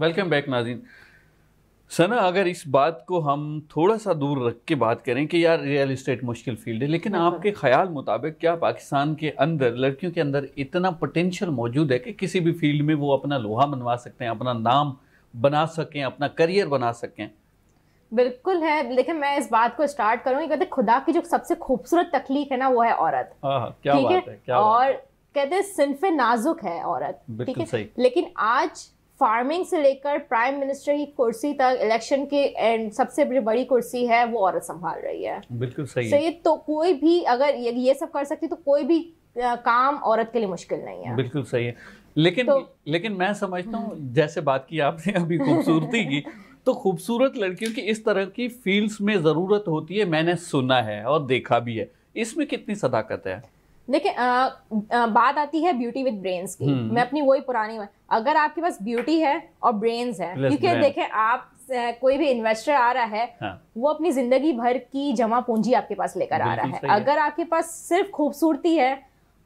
Welcome back नाजीन सना अगर इस बात को हम थोड़ा सा दूर रख के बात करें कि यार रियल इस्टेट मुश्किल फील्ड है लेकिन आपके ख्याल मुताबिक क्या पाकिस्तान के अंदर लड़कियों के अंदर इतना पोटेंशियल मौजूद है कि किसी भी फील्ड में वो अपना लोहा मनवा सकते हैं अपना नाम बना सकें अपना करियर बना सकें बिल्कुल है लेकिन मैं इस बात को स्टार्ट करूंगी कहते खुदा की जो सबसे खूबसूरत तकलीफ है ना वो है औरत हाँ, हाँ, क्या बात है, क्या और कहते सिंफ नाजुक है औरत ठीक है लेकिन आज फार्मिंग से लेकर प्राइम मिनिस्टर की कुर्सी तक इलेक्शन के एंड सबसे बड़ी कुर्सी है वो औरत संभाल रही है बिल्कुल सही सही तो कोई भी अगर ये, ये सब कर सकती तो कोई भी काम औरत के लिए मुश्किल नहीं है बिल्कुल सही है लेकिन तो, लेकिन मैं समझता हूँ हम्म। जैसे बात की आपने अभी खूबसूरती की तो खूबसूरत लड़कियों की इस तरह की फील्ड्स में ज़रूरत होती है मैंने सुना है और देखा भी है इसमें कितनी सदाकत है देखिए बात आती है ब्यूटी विद ब्रेन्स की हम्म। मैं अपनी वही पुरानी अगर आपके पास ब्यूटी है और ब्रेन्स है क्योंकि देखे आप कोई भी इन्वेस्टर आ रहा है हाँ। वो अपनी जिंदगी भर की जमा पूंजी आपके पास लेकर आ रहा है अगर आपके पास सिर्फ खूबसूरती है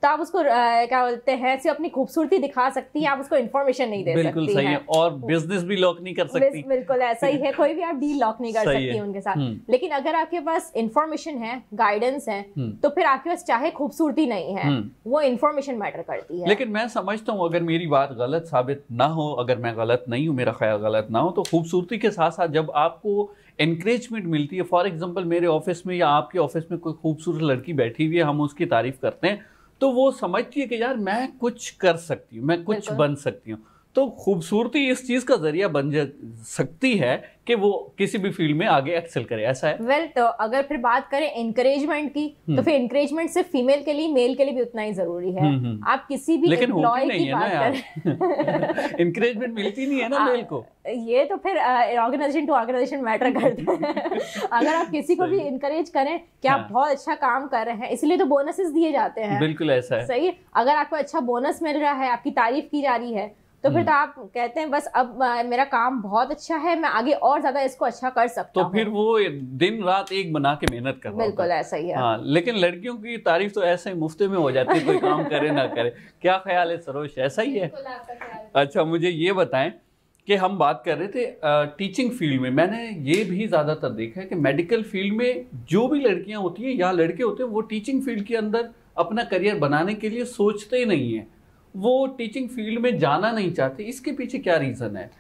तो आप उसको आ, क्या बोलते हैं सिर्फ अपनी खूबसूरती दिखा सकती है आप उसको इन्फॉर्मेशन नहीं दे बिल्कुल सकती सही है और बिजनेस भी लॉक नहीं कर सकती बिल्कुल ऐसा ही है कोई भी आप डील लॉक नहीं कर सकती उनके साथ हम्म। लेकिन अगर आपके पास इन्फॉर्मेशन है गाइडेंस है हम्म। तो फिर आपके पास चाहे खूबसूरती नहीं है हम्म। वो इन्फॉर्मेशन मैटर करती है लेकिन मैं समझता हूँ अगर मेरी बात गलत साबित ना हो अगर मैं गलत नहीं हूँ मेरा ख्याल गलत ना हो तो खूबसूरती के साथ साथ जब आपको इंकरेजमेंट मिलती है फॉर एग्जाम्पल मेरे ऑफिस में या आपके ऑफिस में कोई खूबसूरत लड़की बैठी हुई है हम उसकी तारीफ करते हैं तो वो समझती है कि यार मैं कुछ कर सकती हूँ मैं कुछ बन सकती हूँ तो खूबसूरती इस चीज का जरिया बन जा सकती है कि वो किसी भी फील्ड में आगे एक्सेल करे ऐसा है वेल well, तो अगर फिर बात करें इंकरेजमेंट की तो हम्म। फिर इंकरेजमेंट सिर्फ फीमेल के लिए मेल के लिए भी उतना ही जरूरी है हम्म, हम्म। आप किसी भी लेकिन होती नहीं है ना यार मिलती नहीं है ना मेल को ये तो फिर ऑर्गेनाइजेशन टू ऑर्गेनाइजेशन मैटर करता है अगर आप किसी को भी इंकरेज करें कि आप हाँ। बहुत अच्छा काम कर रहे हैं इसलिए तो बोनसेस दिए जाते हैं बिल्कुल ऐसा है सही अगर आपको अच्छा बोनस मिल रहा है आपकी तारीफ की जा रही है तो फिर हम्म। तो आप कहते हैं बस अब मेरा काम बहुत अच्छा है मैं आगे और ज्यादा इसको अच्छा कर सकता तो फिर वो दिन रात एक बना के मेहनत कर बिल्कुल ऐसा ही है हाँ लेकिन लड़कियों की तारीफ तो ऐसे ही मुफ्ते में हो जाती है कोई काम करे ना करे क्या ख्याल है सरोज ऐसा ही है अच्छा मुझे ये बताएं कि हम बात कर रहे थे टीचिंग फील्ड में मैंने ये भी ज़्यादातर देखा है कि मेडिकल फील्ड में जो भी लड़कियां होती हैं या लड़के होते हैं वो टीचिंग फील्ड के अंदर अपना करियर बनाने के लिए सोचते ही नहीं हैं वो टीचिंग फील्ड में जाना नहीं चाहते इसके पीछे क्या रीज़न है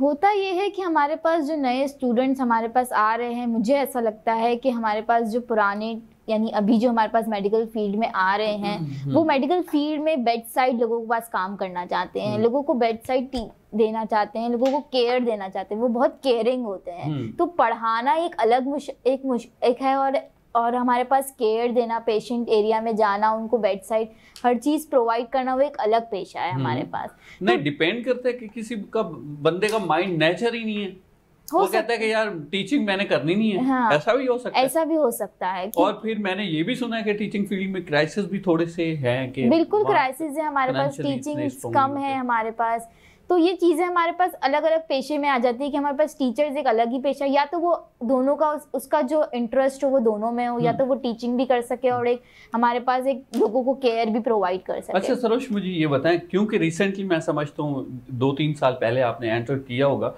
होता ये है कि हमारे पास जो नए स्टूडेंट्स हमारे पास आ रहे हैं मुझे ऐसा लगता है कि हमारे पास जो पुराने यानी अभी जो हमारे पास मेडिकल फील्ड में आ रहे हैं हम्म, हम्म। वो मेडिकल फील्ड में बेड साइड लोगों के पास काम करना चाहते हैं हम्म। लोगों को बेड साइड देना चाहते हैं लोगों को केयर देना चाहते हैं वो बहुत केयरिंग होते हैं तो पढ़ाना एक अलग मुश, एक मुश, एक है और और हमारे पास केयर देना पेशेंट एरिया में जाना उनको बेड साइड हर चीज़ प्रोवाइड करना वो एक अलग पेशा है हमारे हम्म। पास नहीं डिपेंड तो करता है कि किसी का बंदे का माइंड नेचर ही नहीं है हो वो कहता है कि यार टीचिंग मैंने करनी नहीं है हाँ, ऐसा भी हो सकता ऐसा है। भी हो सकता है कि... और फिर मैंने ये भी सुना है कि टीचिंग फील्ड में क्राइसिस भी थोड़े से हैं कि बिल्कुल क्राइसिस है हमारे पास टीचिंग कम है हमारे पास तो ये चीज़ें हमारे पास अलग अलग पेशे में आ जाती है कि हमारे पास टीचर्स एक अलग ही पेशा या तो वो दोनों का उस, उसका जो इंटरेस्ट हो वो दोनों में हो या हम्म। तो वो टीचिंग भी कर सके और एक हमारे पास एक लोगों को केयर भी प्रोवाइड कर सके अच्छा सरोज मुझे ये बताएं क्योंकि रिसेंटली मैं समझता हूँ दो तीन साल पहले आपने एंटर किया होगा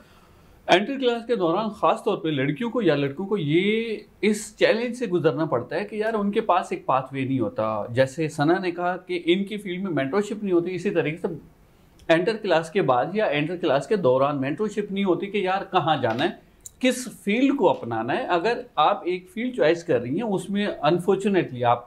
एंट्री क्लास के दौरान ख़ास तौर पे लड़कियों को या लड़कों को ये इस चैलेंज से गुजरना पड़ता है कि यार उनके पास एक पाथवे नहीं होता जैसे सना ने कहा कि इनकी फील्ड में मेंटरशिप नहीं होती इसी तरीके से एंटर क्लास के बाद या एंटर क्लास के दौरान मेंटरशिप नहीं होती कि यार कहाँ जाना है किस फील्ड को अपनाना है अगर आप एक फील्ड चॉइस कर रही हैं उसमें अनफॉर्चुनेटली आप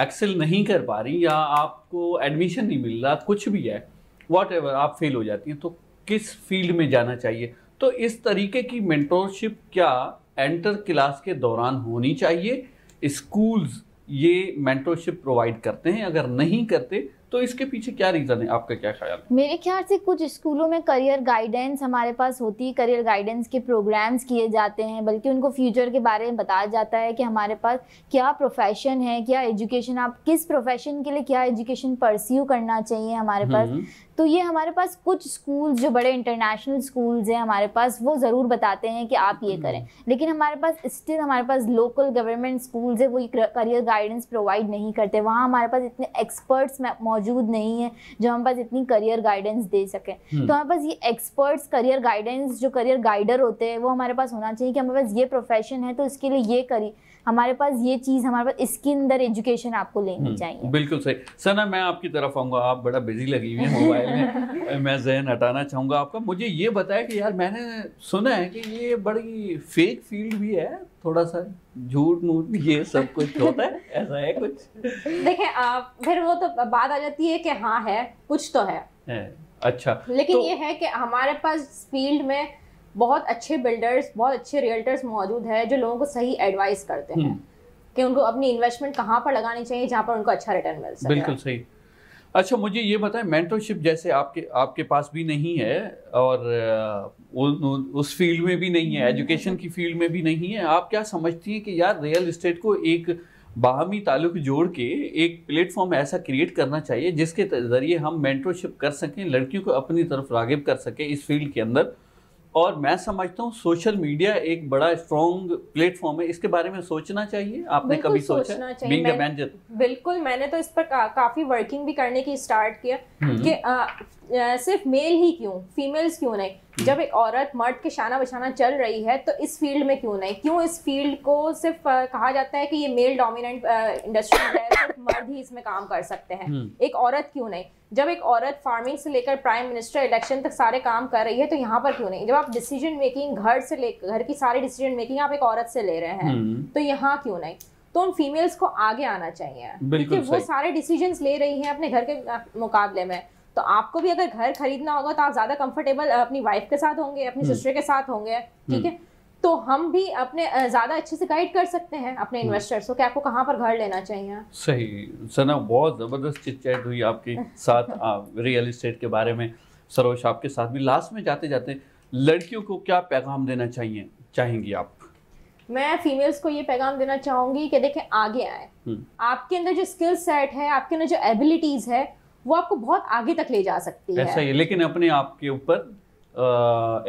एक्सेल नहीं कर पा रही या आपको एडमिशन नहीं मिल रहा कुछ भी है वॉट एवर आप फेल हो जाती हैं तो किस फील्ड में जाना चाहिए तो इस तरीके की मेंटोरशिप क्या एंटर क्लास के दौरान होनी चाहिए स्कूल्स ये मेंटोरशिप प्रोवाइड करते हैं अगर नहीं करते तो इसके पीछे क्या रीज़न है आपका क्या ख्याल है मेरे ख्याल से कुछ स्कूलों में करियर गाइडेंस हमारे पास होती है करियर गाइडेंस के प्रोग्राम्स किए जाते हैं बल्कि उनको फ्यूचर के बारे में बताया जाता है कि हमारे पास क्या प्रोफेशन है क्या एजुकेशन आप किस प्रोफेशन के लिए क्या एजुकेशन परस्यू करना चाहिए हमारे पास हम्म। तो ये हमारे पास कुछ स्कूल जो बड़े इंटरनेशनल स्कूल्स हैं हमारे पास वो ज़रूर बताते हैं कि आप ये हम्म। करें लेकिन हमारे पास स्टिल हमारे पास लोकल गवर्नमेंट स्कूल्स है वो करियर गाइडेंस प्रोवाइड नहीं करते वहाँ हमारे पास इतने एक्सपर्ट्स मौजूद मौजूद नहीं है जो हमारे पास इतनी करियर गाइडेंस दे सके हम्म। तो हमारे पास ये एक्सपर्ट्स करियर गाइडेंस जो करियर गाइडर होते हैं वो हमारे पास होना चाहिए कि हमारे पास ये प्रोफेशन है तो इसके लिए ये करी हमारे पास ये चीज़ हमारे पास इसके अंदर एजुकेशन आपको लेनी हम्म, चाहिए बिल्कुल सही सना मैं आपकी तरफ आऊंगा आप बड़ा बिजी लगी हुई है मोबाइल में मैं जहन हटाना चाहूंगा आपका मुझे ये बताया कि यार मैंने सुना है कि ये बड़ी फेक फील्ड भी है थोड़ा सा झूठ मूठ ये सब कुछ होता है ऐसा है कुछ देखे आप फिर वो तो बात आ जाती है कि हाँ है कुछ तो है, है अच्छा लेकिन तो, ये है कि हमारे पास फील्ड में बहुत अच्छे बिल्डर्स बहुत अच्छे रियल्टर्स मौजूद हैं जो लोगों को सही एडवाइस करते हैं हम्म। कि उनको अपनी इन्वेस्टमेंट कहाँ पर लगानी चाहिए जहाँ पर उनको अच्छा रिटर्न मिल सके बिल्कुल सही अच्छा मुझे ये बताएं मेंटरशिप जैसे आपके आपके पास भी नहीं है और उ, उ, उस फील्ड में भी नहीं है एजुकेशन हम्म। की फील्ड में भी नहीं है आप क्या समझती हैं कि यार रियल इस्टेट को एक बाहमी ताल्लुक जोड़ के एक प्लेटफॉर्म ऐसा क्रिएट करना चाहिए जिसके ज़रिए हम मेंटरशिप कर सकें लड़कियों को अपनी तरफ रागिब कर सकें इस फील्ड के अंदर और मैं समझता हूँ सोशल मीडिया एक बड़ा स्ट्रॉन्ग प्लेटफॉर्म है इसके बारे में सोचना चाहिए आपने कभी सोचना सोचा बीइंग मैं, मैनेजर बिल्कुल मैंने तो इस पर का, काफी वर्किंग भी करने की स्टार्ट किया हम्म। कि सिर्फ मेल ही क्यों फीमेल्स क्यों नहीं हम्म। जब एक औरत मर्द के शाना बशाना चल रही है तो इस फील्ड में क्यों नहीं क्यों इस फील्ड को सिर्फ कहा जाता है कि ये मेल डोमिनेंट इंडस्ट्री है तो सिर्फ मर्द ही इसमें काम कर सकते हैं हम्म। एक औरत क्यों नहीं जब एक औरत फार्मिंग से लेकर प्राइम मिनिस्टर इलेक्शन तक सारे काम कर रही है तो यहाँ पर क्यों नहीं जब आप डिसीजन मेकिंग घर से ले घर की सारी डिसीजन मेकिंग आप एक औरत से ले रहे हैं हम्म। तो यहाँ क्यों नहीं तो उन फीमेल्स को आगे आना चाहिए क्योंकि वो सारे डिसीजन ले रही हैं अपने घर के मुकाबले में तो आपको भी अगर घर खरीदना होगा तो आप ज्यादा कंफर्टेबल अपनी वाइफ के साथ होंगे अपनी सिस्टर हम्म। के साथ होंगे हम्म। ठीक है तो हम भी अपने ज्यादा अच्छे से गाइड कर सकते हैं अपने इन्वेस्टर्स हम्म। को कि आपको कहाँ पर घर लेना चाहिए सही सना बहुत जबरदस्त चिटचैट हुई आपके साथ रियल इस्टेट के बारे में सरोज आपके साथ भी लास्ट में जाते जाते लड़कियों को क्या पैगाम देना चाहिए चाहेंगी आप मैं फीमेल्स को ये पैगाम देना चाहूंगी कि देखें आगे आए आपके अंदर जो स्किल सेट है आपके अंदर जो एबिलिटीज है वो आपको बहुत आगे तक ले जा सकती है ही लेकिन अपने आप के ऊपर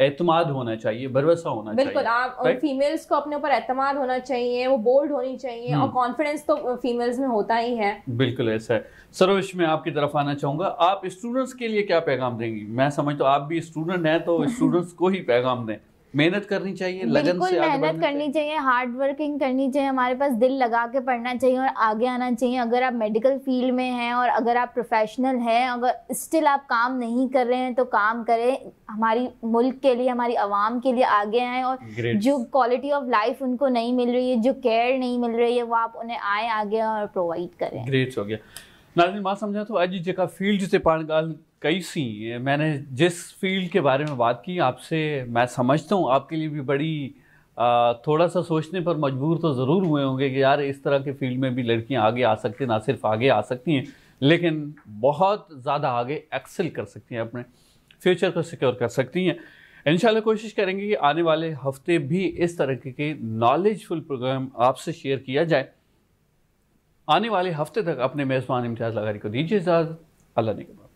एतमाद होना चाहिए भरोसा होना बिल्कुल चाहिए, आप फीमेल्स को अपने ऊपर एतमाद होना चाहिए वो बोल्ड होनी चाहिए और कॉन्फिडेंस हम्म। तो फीमेल्स में होता ही है बिल्कुल ऐसा है सरोज मैं आपकी तरफ आना चाहूंगा आप स्टूडेंट्स के लिए क्या पैगाम देंगी मैं समझता तो आप भी स्टूडेंट हैं तो स्टूडेंट्स को ही पैगाम दें मेहनत करनी चाहिए लगन से मेहनत करनी चाहिए हार्ड वर्किंग करनी चाहिए हमारे पास दिल लगा के पढ़ना चाहिए और आगे आना चाहिए अगर आप मेडिकल फील्ड में हैं और अगर आप प्रोफेशनल हैं अगर स्टिल आप काम नहीं कर रहे हैं तो काम करें हमारी मुल्क के लिए हमारी आवाम के लिए आगे आए और Great. जो क्वालिटी ऑफ लाइफ उनको नहीं मिल रही है जो केयर नहीं मिल रही है वो आप उन्हें आए आगे और प्रोवाइड करें ग्रेट हो गया नाज़िन मां सम्झा थो तो अॼु जेका फील्ड से पाण कई सी मैंने जिस फील्ड के बारे में बात की आपसे मैं समझता हूँ आपके लिए भी बड़ी आ, थोड़ा सा सोचने पर मजबूर तो ज़रूर हुए होंगे कि यार इस तरह के फील्ड में भी लड़कियाँ आगे आ सकती हैं ना सिर्फ आगे आ सकती हैं लेकिन बहुत ज़्यादा आगे एक्सेल कर सकती हैं अपने फ्यूचर को सिक्योर कर सकती हैं इन कोशिश करेंगे कि आने वाले हफ्ते भी इस तरीके के नॉलेजफुल प्रोग्राम आपसे शेयर किया जाए आने वाले हफ्ते तक अपने मेज़बान इम्तियाज़ लगारी को दीजिए इजाज़त अल्लाह ने